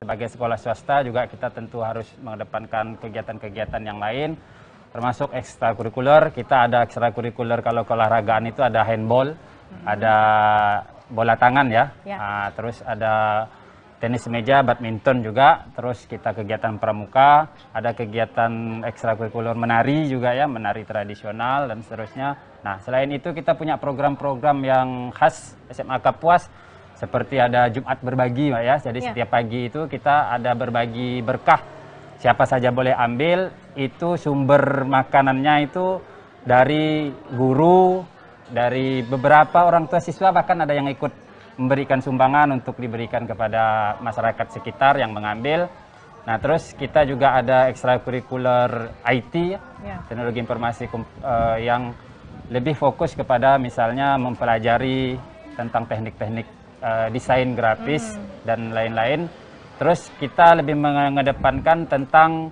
sebagai sekolah swasta juga kita tentu harus mengedepankan kegiatan-kegiatan yang lain termasuk ekstrakurikuler kita ada ekstrakurikuler kalau keolahragaan itu ada handball hmm. ada bola tangan ya, ya. Nah, terus ada tenis meja badminton juga terus kita kegiatan pramuka ada kegiatan ekstrakurikuler menari juga ya menari tradisional dan seterusnya nah selain itu kita punya program-program yang khas SMA Kapuas seperti ada Jumat berbagi, Pak ya. Jadi ya. setiap pagi itu kita ada berbagi berkah. Siapa saja boleh ambil. Itu sumber makanannya itu dari guru, dari beberapa orang tua siswa bahkan ada yang ikut memberikan sumbangan untuk diberikan kepada masyarakat sekitar yang mengambil. Nah, terus kita juga ada ekstrakurikuler IT, ya. ya. teknologi informasi uh, yang lebih fokus kepada misalnya mempelajari tentang teknik-teknik Eh, desain grafis hmm. dan lain-lain. Terus kita lebih mengedepankan tentang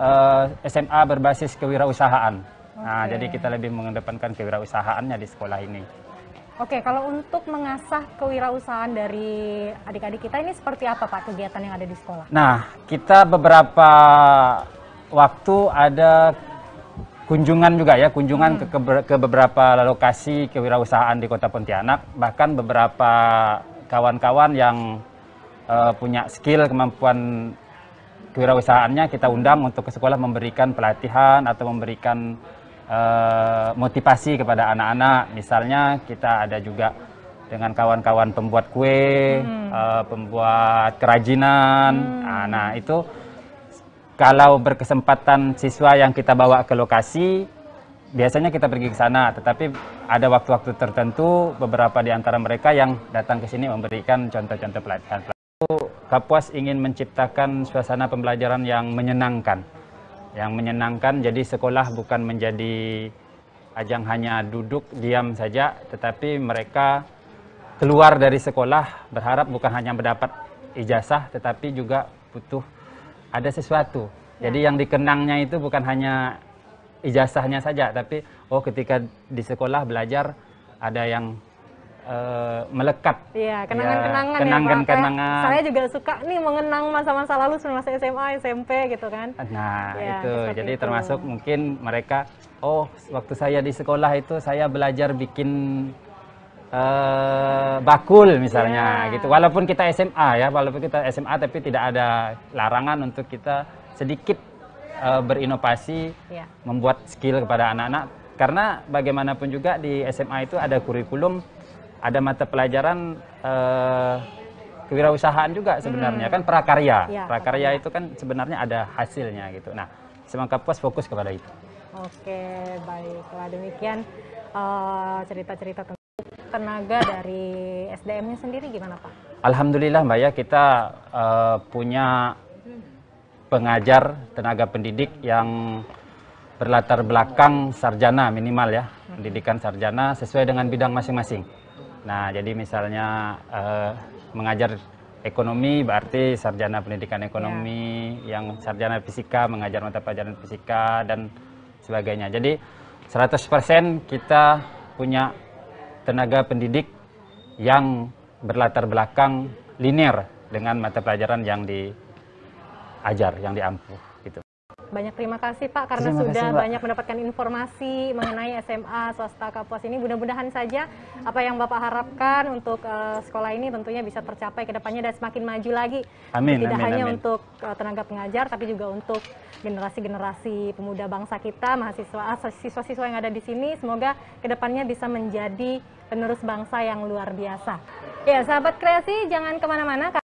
uh, eh, SMA berbasis kewirausahaan. Okay. Nah, jadi kita lebih mengedepankan kewirausahaannya di sekolah ini. Oke, kalau untuk mengasah kewirausahaan dari adik-adik kita ini seperti apa Pak kegiatan yang ada di sekolah? Nah, kita beberapa waktu ada kunjungan juga ya, kunjungan hmm. ke, ke, beberapa lokasi kewirausahaan di Kota Pontianak, bahkan beberapa kawan-kawan yang uh, punya skill kemampuan kewirausahaannya kita undang untuk ke sekolah memberikan pelatihan atau memberikan uh, motivasi kepada anak-anak. Misalnya kita ada juga dengan kawan-kawan pembuat kue, hmm. uh, pembuat kerajinan. Hmm. Nah, nah itu kalau berkesempatan siswa yang kita bawa ke lokasi, biasanya kita pergi ke sana. Tetapi ada waktu-waktu tertentu beberapa di antara mereka yang datang ke sini memberikan contoh-contoh pelatihan. Kapuas ingin menciptakan suasana pembelajaran yang menyenangkan. Yang menyenangkan, jadi sekolah bukan menjadi ajang hanya duduk diam saja, tetapi mereka keluar dari sekolah berharap bukan hanya mendapat ijazah, tetapi juga butuh ada sesuatu. Ya. Jadi yang dikenangnya itu bukan hanya ijazahnya saja, tapi oh ketika di sekolah belajar ada yang uh, melekat. Iya, kenangan-kenangan ya, kenangan, ya kenangan. Saya juga suka nih mengenang masa-masa lalu semasa SMA, SMP gitu kan. Nah, ya, itu. Jadi itu. termasuk mungkin mereka oh, waktu saya di sekolah itu saya belajar bikin Eh, bakul misalnya yeah. gitu. Walaupun kita SMA ya, walaupun kita SMA tapi tidak ada larangan untuk kita sedikit uh, berinovasi, yeah. membuat skill kepada anak-anak. Karena bagaimanapun juga di SMA itu ada kurikulum, ada mata pelajaran uh, kewirausahaan juga sebenarnya hmm. kan prakarya. Ya, prakarya itu kan sebenarnya ada hasilnya gitu. Nah, Semangka Puas fokus kepada itu. Oke, baiklah demikian cerita-cerita uh, tenaga dari SDM-nya sendiri gimana Pak? Alhamdulillah Mbak ya kita uh, punya pengajar tenaga pendidik yang berlatar belakang sarjana minimal ya pendidikan sarjana sesuai dengan bidang masing-masing. Nah jadi misalnya uh, mengajar ekonomi berarti sarjana pendidikan ekonomi ya. yang sarjana fisika mengajar mata pelajaran fisika dan sebagainya. Jadi 100% kita punya tenaga pendidik yang berlatar belakang linear dengan mata pelajaran yang diajar yang diampu banyak terima kasih Pak karena terima sudah kasih, banyak mendapatkan informasi mengenai SMA swasta Kapuas ini. Mudah-mudahan saja apa yang Bapak harapkan untuk uh, sekolah ini tentunya bisa tercapai ke depannya dan semakin maju lagi. Amin. Tidak amin, hanya amin. untuk uh, tenaga pengajar tapi juga untuk generasi-generasi pemuda bangsa kita, mahasiswa, ah, siswa-siswa yang ada di sini. Semoga ke depannya bisa menjadi penerus bangsa yang luar biasa. Ya, sahabat kreasi, jangan kemana-mana.